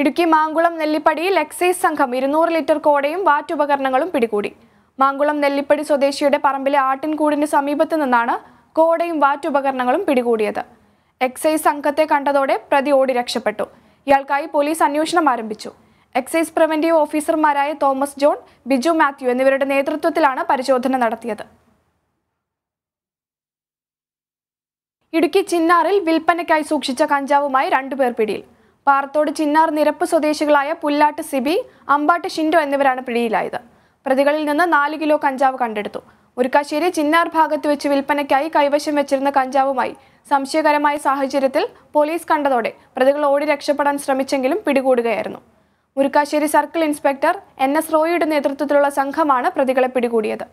Idukki Mankulam നെല്ലിപ്പടിയിൽ excise സംഘം ഇരുന്നൂറ് litre കോടയും വാറ്റുപകരണങ്ങളും പിടികൂടി മാങ്കുളം നെല്ലിപ്പടി സ്വദേശിയുടെ പറമ്പിലെ ആട്ടിൻകൂടിന് സമീപത്തു നിന്നാണ് കോടയും വാറ്റുപകരണങ്ങളും പിടികൂടിയത് എക്സൈസ് സംഘത്തെ കണ്ടതോടെ പ്രതി ഓടി രക്ഷപ്പെട്ടു ഇയാൾക്കായി പോലീസ് അന്വേഷണം ആരംഭിച്ചു എക്സൈസ് പ്രിവന്റീവ് ഓഫീസർമാരായ തോമസ് ജോൺ ബിജു മാത്യു എന്നിവരുടെ നേതൃത്വത്തിലാണ് പരിശോധന നടത്തിയത് ഇടുക്കി ചിന്നാറിൽ വിൽപ്പനയ്ക്കായി സൂക്ഷിച്ച കഞ്ചാവുമായി രണ്ടുപേർ പിടിയിൽ പാറത്തോട് ചിന്നാർ നിരപ്പ് സ്വദേശികളായ പുല്ലാട്ട് സിബി അമ്പാട്ട് ഷിൻഡോ എന്നിവരാണ് പിടിയിലായത് പ്രതികളിൽ നിന്ന് നാല് കിലോ കഞ്ചാവ് കണ്ടെടുത്തു മുരിക്കാശ്ശേരി ചിന്നാർ ഭാഗത്ത് വെച്ച് വിൽപ്പനയ്ക്കായി കൈവശം വെച്ചിരുന്ന കഞ്ചാവുമായി സംശയകരമായ സാഹചര്യത്തിൽ പോലീസ് കണ്ടതോടെ പ്രതികൾ ഓടി രക്ഷപ്പെടാൻ ശ്രമിച്ചെങ്കിലും പിടികൂടുകയായിരുന്നു Murikkassery circle inspector N S റോയിയുടെ നേതൃത്വത്തിലുള്ള സംഘമാണ് പ്രതികളെ പിടികൂടിയത്